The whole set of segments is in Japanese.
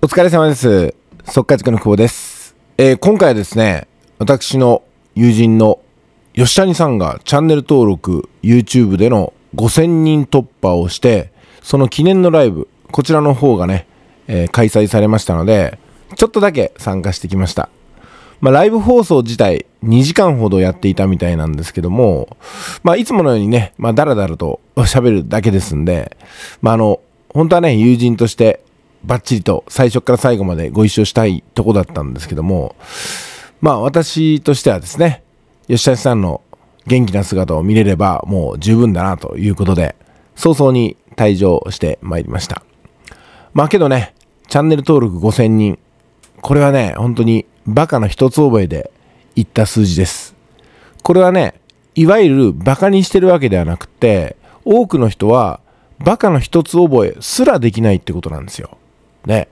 お疲れ様です。速稼塾の久保です。えー、今回はですね、私の友人の吉谷さんがチャンネル登録 YouTube での5000人突破をして、その記念のライブ、こちらの方がね、えー、開催されましたので、ちょっとだけ参加してきました。まあ、ライブ放送自体2時間ほどやっていたみたいなんですけども、まあ、いつものようにね、まあ、だらだらと喋るだけですんで、まあ、あの、本当はね、友人としてバッチリと最初から最後までご一緒したいとこだったんですけども、まあ私としてはですね、吉田さんの元気な姿を見れればもう十分だなということで、早々に退場してまいりました。まあけどね、チャンネル登録5000人。これはね、本当にバカの一つ覚えで言った数字です。これはね、いわゆるバカにしてるわけではなくて、多くの人はバカの一つ覚えすらできないってことなんですよ。ね。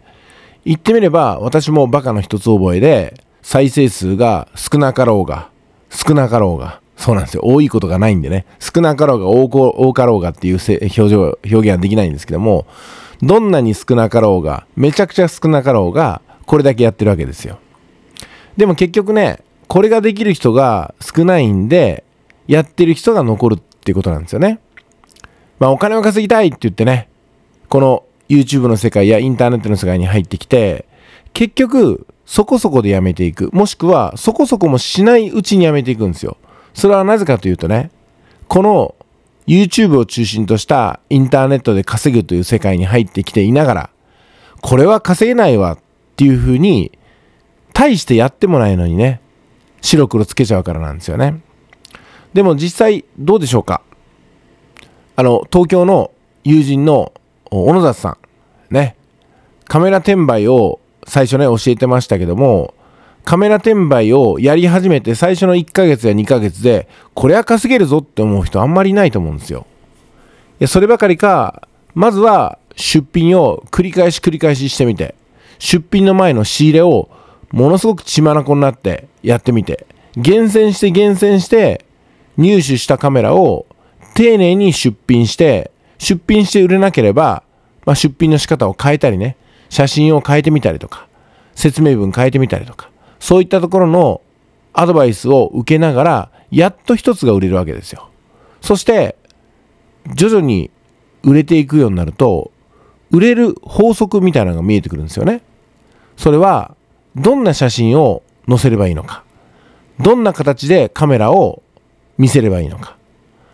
言ってみれば、私もバカの一つ覚えで、再生数が少なかろうが、少なかろうが、そうなんですよ。多いことがないんでね。少なかろうが多多かろうがっていう表情、表現はできないんですけども、どんなに少なかろうが、めちゃくちゃ少なかろうが、これだけやってるわけですよ。でも結局ね、これができる人が少ないんで、やってる人が残るっていうことなんですよね。まあお金を稼ぎたいって言ってね、この YouTube の世界やインターネットの世界に入ってきて、結局、そこそこでやめていく。もしくは、そこそこもしないうちにやめていくんですよ。それはなぜかというとね、この YouTube を中心としたインターネットで稼ぐという世界に入ってきていながら、これは稼げないわっていうふうに、大してやってもないのにね、白黒つけちゃうからなんですよね。でも実際どうでしょうかあの、東京の友人の小野里さん、ね、カメラ転売を最初ね、教えてましたけども、カメラ転売をやり始めて最初の1ヶ月や2ヶ月で、これは稼げるぞって思う人あんまりいないと思うんですよ。いや、そればかりか、まずは出品を繰り返し繰り返ししてみて、出品の前の仕入れをものすごく血眼になってやってみて、厳選して厳選して入手したカメラを丁寧に出品して出品して売れなければ、まあ、出品の仕方を変えたりね、写真を変えてみたりとか、説明文変えてみたりとか、そういったところのアドバイスを受けながら、やっと一つが売れるわけですよ。そして、徐々に売れていくようになると、売れる法則みたいなのが見えてくるんですよね。それは、どんな写真を載せればいいのか。どんな形でカメラを見せればいいのか。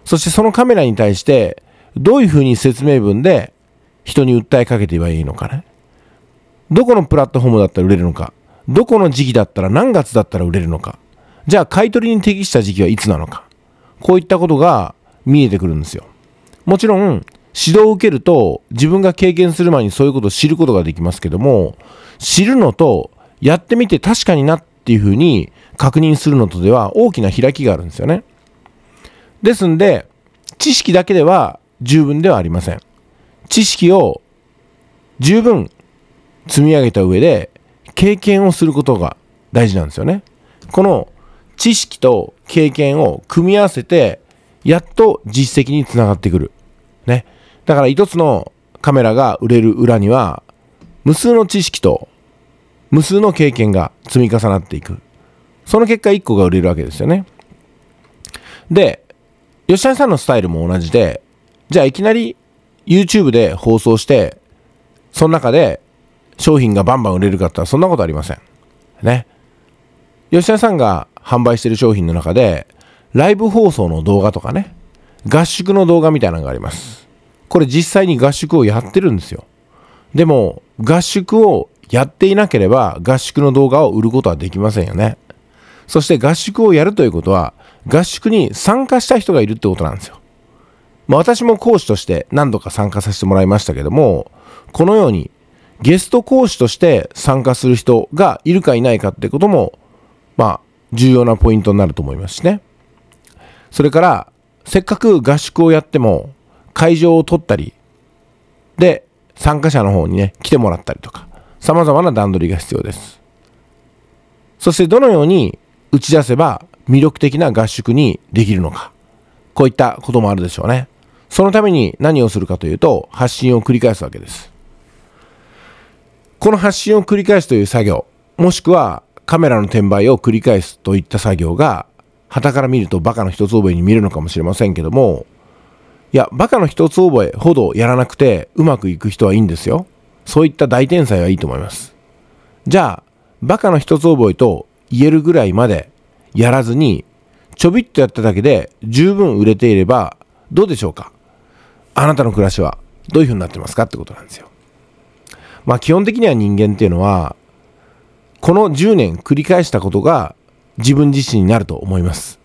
そしてそのカメラに対してどういうふうに説明文で人に訴えかけていいいのかね。どこのプラットフォームだったら売れるのか。どこの時期だったら何月だったら売れるのか。じゃあ買い取りに適した時期はいつなのか。こういったことが見えてくるんですよ。もちろん、指導を受けると自分が経験する前にそういうことを知ることができますけども、知るのとやってみて確かになっていうふうに確認するのとでは大きな開きがあるんですよね。ですんで、知識だけでは十分ではありません。知識を十分積み上げた上で経験をすることが大事なんですよね。この知識と経験を組み合わせてやっと実績につながってくる。ね。だから一つのカメラが売れる裏には無数の知識と無数の経験が積み重なっていく。その結果1個が売れるわけですよね。で、吉谷さんのスタイルも同じで、じゃあいきなり YouTube で放送して、その中で商品がバンバン売れるかったらそんなことありません。ね。吉田さんが販売してる商品の中で、ライブ放送の動画とかね、合宿の動画みたいなのがあります。これ実際に合宿をやってるんですよ。でも、合宿をやっていなければ合宿の動画を売ることはできませんよね。そして合宿をやるということは、合宿に参加した人がいるってことなんですよ。まあ、私も講師として何度か参加させてもらいましたけども、このようにゲスト講師として参加する人がいるかいないかってことも、まあ、重要なポイントになると思いますしね。それから、せっかく合宿をやっても、会場を取ったり、で、参加者の方にね、来てもらったりとか、様々な段取りが必要です。そしてどのように打ち出せば魅力的な合宿にできるのか。こういったこともあるでしょうね。そのために何をするかというと、発信を繰り返すわけです。この発信を繰り返すという作業、もしくはカメラの転売を繰り返すといった作業が、旗から見るとバカの一つ覚えに見えるのかもしれませんけども、いや、バカの一つ覚えほどやらなくてうまくいく人はいいんですよ。そういった大天才はいいと思います。じゃあ、バカの一つ覚えと言えるぐらいまでやらずにちょびっとやっただけで十分売れていればどうでしょうかあなたの暮らしはどういうふうになってますかってことなんですよ。まあ基本的には人間っていうのはこの10年繰り返したことが自分自身になると思います。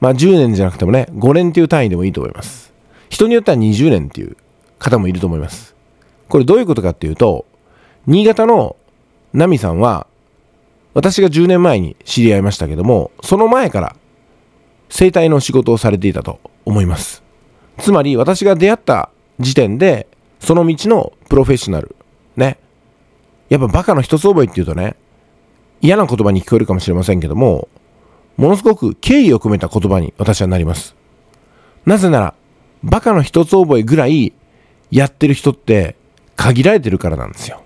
まあ10年じゃなくてもね5年っていう単位でもいいと思います。人によっては20年っていう方もいると思います。これどういうことかっていうと新潟のナミさんは私が10年前に知り合いましたけどもその前から生体の仕事をされていたと思います。つまり私が出会った時点で、その道のプロフェッショナル。ね。やっぱバカの一つ覚えって言うとね、嫌な言葉に聞こえるかもしれませんけども、ものすごく敬意を込めた言葉に私はなります。なぜなら、バカの一つ覚えぐらいやってる人って限られてるからなんですよ。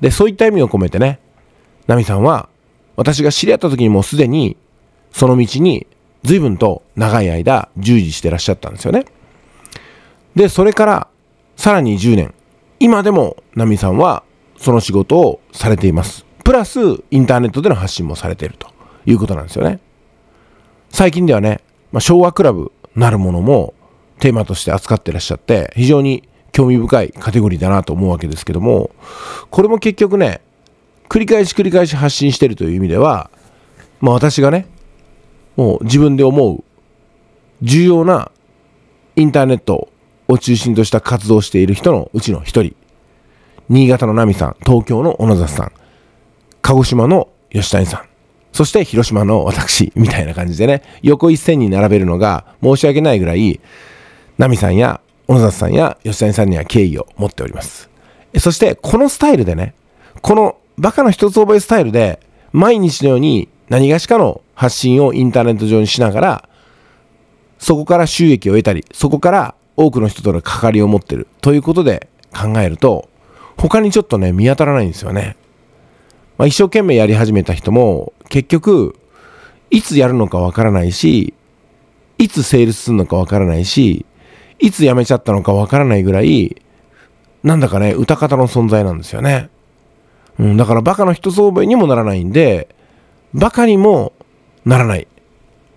で、そういった意味を込めてね、ナミさんは私が知り合った時にもうすでにその道に随分と長い間従事してらっしゃったんですよね。で、それからさらに10年、今でもナミさんはその仕事をされています。プラスインターネットでの発信もされているということなんですよね。最近ではね、まあ、昭和クラブなるものもテーマとして扱ってらっしゃって、非常に興味深いカテゴリーだなと思うわけですけども、これも結局ね、繰り返し繰り返し発信してるという意味では、まあ私がね、もう自分で思う重要なインターネットを中心とした活動をしている人のうちの一人。新潟のナミさん、東京の小野田さん、鹿児島の吉谷さん、そして広島の私、みたいな感じでね、横一線に並べるのが申し訳ないぐらい、ナミさんや小野田さんや吉谷さんには敬意を持っております。そして、このスタイルでね、このバカの一つ覚えスタイルで、毎日のように何がしかの発信をインターネット上にしながら、そこから収益を得たり、そこから多くの人との関わりを持ってるということで考えると、他にちょっとね、見当たらないんですよね。まあ、一生懸命やり始めた人も、結局、いつやるのかわからないし、いつセールスするのかわからないし、いつ辞めちゃったのかわからないぐらい、なんだかね、歌方の存在なんですよね。うん、だからバカの人相場にもならないんで、バカにもならない。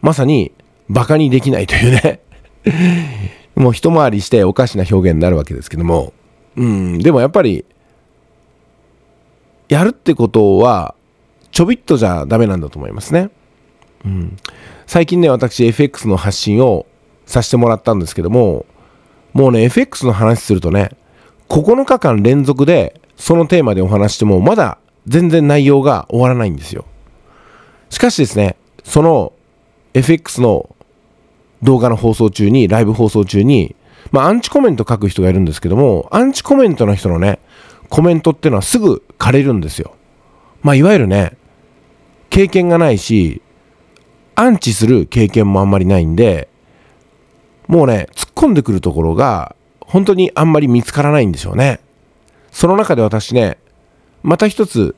まさに、バカにできないというね もう一回りしておかしな表現になるわけですけども、うん、でもやっぱり、やるってことは、ちょびっとじゃダメなんだと思いますね。うん、最近ね、私 FX の発信をさせてもらったんですけども、もうね、FX の話するとね、9日間連続でそのテーマでお話しても、まだ全然内容が終わらないんですよ。しかしですね、その FX の動画の放送中に、ライブ放送中に、まあ、アンチコメント書く人がいるんですけども、アンチコメントの人のね、コメントっていうのはすぐ枯れるんですよ。まあ、いわゆるね、経験がないし、アンチする経験もあんまりないんで、もうね、突っ込んでくるところが、本当にあんまり見つからないんでしょうね。その中で私ね、また一つ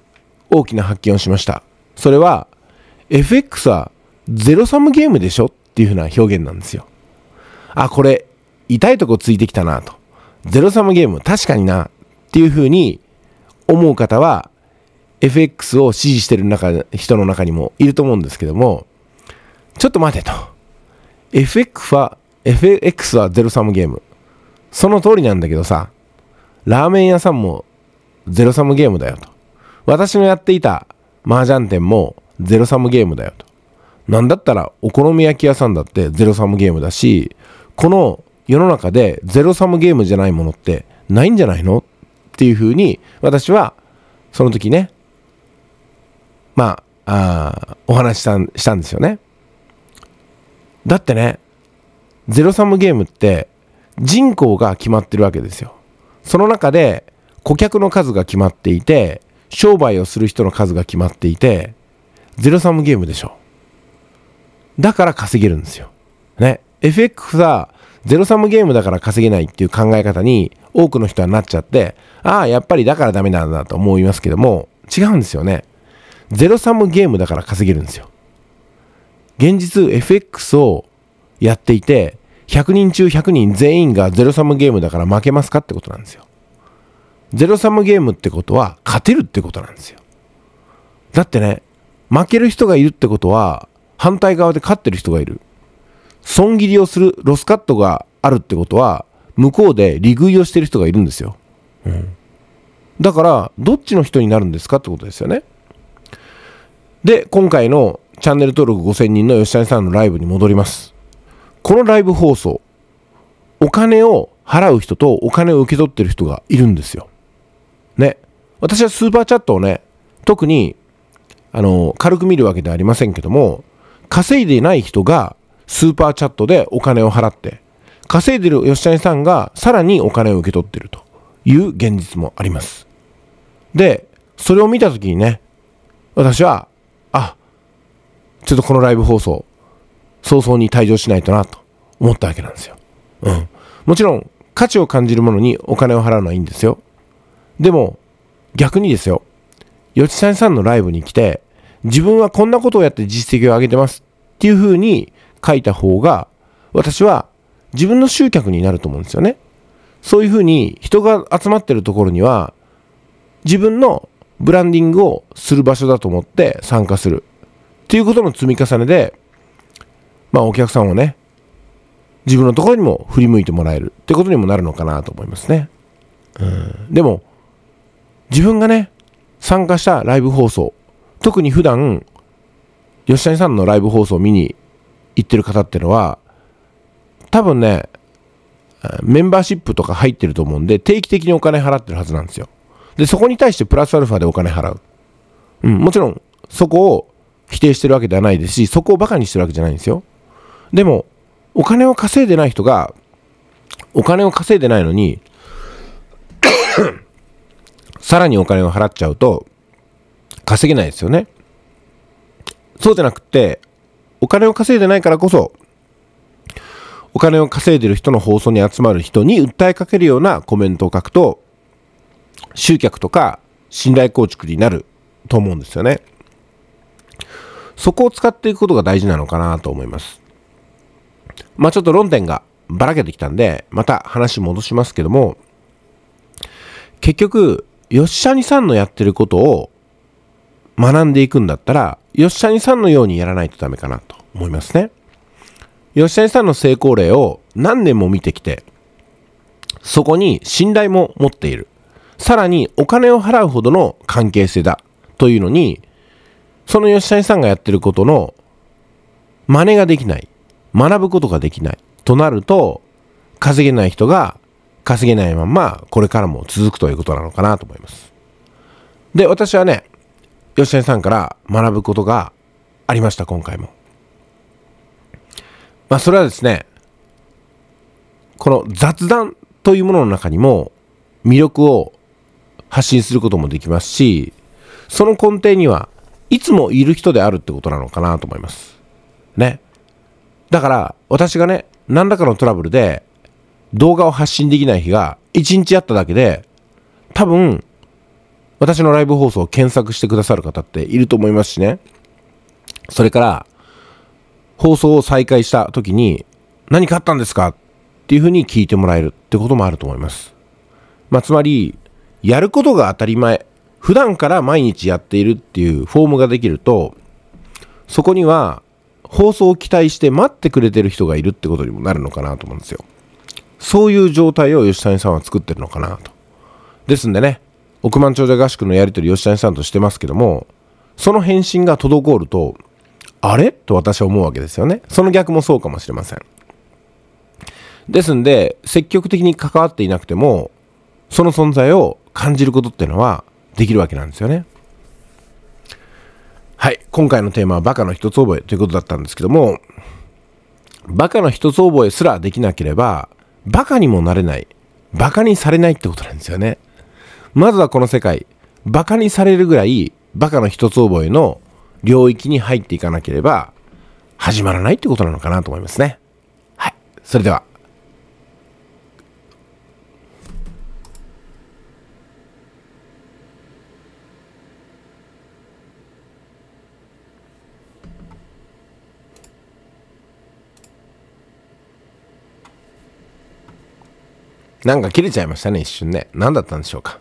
大きな発見をしました。それは、FX はゼロサムゲームでしょっていう風な表現なんですよ。あ、これ、痛いとこついてきたなと。ゼロサムゲーム、確かになっていう風に思う方は、FX を支持してる中人の中にもいると思うんですけども、ちょっと待てと。FX は、FX はゼロサムゲーム。その通りなんだけどさ、ラーメン屋さんもゼロサムゲームだよと。私のやっていた麻雀店もゼロサムゲームだよと。なんだったらお好み焼き屋さんだってゼロサムゲームだし、この世の中でゼロサムゲームじゃないものってないんじゃないのっていうふうに私はその時ね、まあ、あお話ししたしたんですよね。だってね、ゼロサムゲームって人口が決まってるわけですよ。その中で顧客の数が決まっていて、商売をする人の数が決まっていて、ゼロサムゲームでしょ。だから稼げるんですよ。ね。FX はゼロサムゲームだから稼げないっていう考え方に多くの人はなっちゃって、ああ、やっぱりだからダメなんだと思いますけども、違うんですよね。ゼロサムゲームだから稼げるんですよ。現実 FX をやっていて、100人中100人全員がゼロサムゲームだから負けますかってことなんですよ。ゼロサムゲームってことは勝てるってことなんですよ。だってね、負ける人がいるってことは、反対側で勝ってる人がいる。損切りをするロスカットがあるってことは、向こうで利食いをしてる人がいるんですよ。うん、だから、どっちの人になるんですかってことですよね。で、今回のチャンネル登録5000人の吉谷さんのライブに戻ります。このライブ放送、お金を払う人とお金を受け取ってる人がいるんですよ。ね。私はスーパーチャットをね、特にあの、軽く見るわけではありませんけども、稼いでない人がスーパーチャットでお金を払って、稼いでる吉谷さんがさらにお金を受け取ってるという現実もあります。で、それを見た時にね、私は、あ、ちょっとこのライブ放送、早々に退場しないとなと思ったわけなんですよ。うん。もちろん、価値を感じるものにお金を払うのはいいんですよ。でも、逆にですよ。よちさえさんのライブに来て、自分はこんなことをやって実績を上げてますっていう風に書いた方が、私は自分の集客になると思うんですよね。そういう風に人が集まってるところには、自分のブランディングをする場所だと思って参加する。っていうことの積み重ねで、まあお客さんをね、自分のところにも振り向いてもらえるってことにもなるのかなと思いますね。うん。でも、自分がね、参加したライブ放送、特に普段、吉谷さんのライブ放送を見に行ってる方ってのは、多分ね、メンバーシップとか入ってると思うんで、定期的にお金払ってるはずなんですよ。で、そこに対してプラスアルファでお金払う。うん、もちろん、そこを否定してるわけではないですし、そこをバカにしてるわけじゃないんですよ。でも、お金を稼いでない人が、お金を稼いでないのにさらにお金を払っちゃうと、稼げないですよね。そうじゃなくて、お金を稼いでないからこそ、お金を稼いでる人の放送に集まる人に訴えかけるようなコメントを書くと、集客とか信頼構築になると思うんですよね。そこを使っていくことが大事なのかなと思います。まあちょっと論点がばらけてきたんで、また話戻しますけども、結局、っシャニさんのやってることを学んでいくんだったら、っシャニさんのようにやらないとダメかなと思いますね。っシャニさんの成功例を何年も見てきて、そこに信頼も持っている。さらにお金を払うほどの関係性だというのに、そのゃにさんがやってることの真似ができない。学ぶことができない。となると、稼げない人が稼げないまま、これからも続くということなのかなと思います。で、私はね、吉谷さんから学ぶことがありました、今回も。まあ、それはですね、この雑談というものの中にも魅力を発信することもできますし、その根底にはいつもいる人であるってことなのかなと思います。ね。だから、私がね、何らかのトラブルで動画を発信できない日が1日あっただけで、多分、私のライブ放送を検索してくださる方っていると思いますしね。それから、放送を再開した時に、何かあったんですかっていうふうに聞いてもらえるってこともあると思います。まあ、つまり、やることが当たり前、普段から毎日やっているっていうフォームができると、そこには放送を期待して待ってくれてる人がいるってことにもなるのかなと思うんですよ。そういう状態を吉谷さんは作ってるのかなと。ですんでね、億万長者合宿のやり取り吉谷さんとしてますけども、その返信が滞ると、あれと私は思うわけですよね。その逆もそうかもしれません。ですんで、積極的に関わっていなくても、その存在を感じることっていうのはできるわけなんですよね。はい。今回のテーマはバカの一つ覚えということだったんですけども、バカの一つ覚えすらできなければ、バカにもなれない。バカにされないってことなんですよね。まずはこの世界、バカにされるぐらい、バカの一つ覚えの領域に入っていかなければ、始まらないってことなのかなと思いますね。はい。それでは。なんか切れちゃいましたね、一瞬ね。何だったんでしょうか。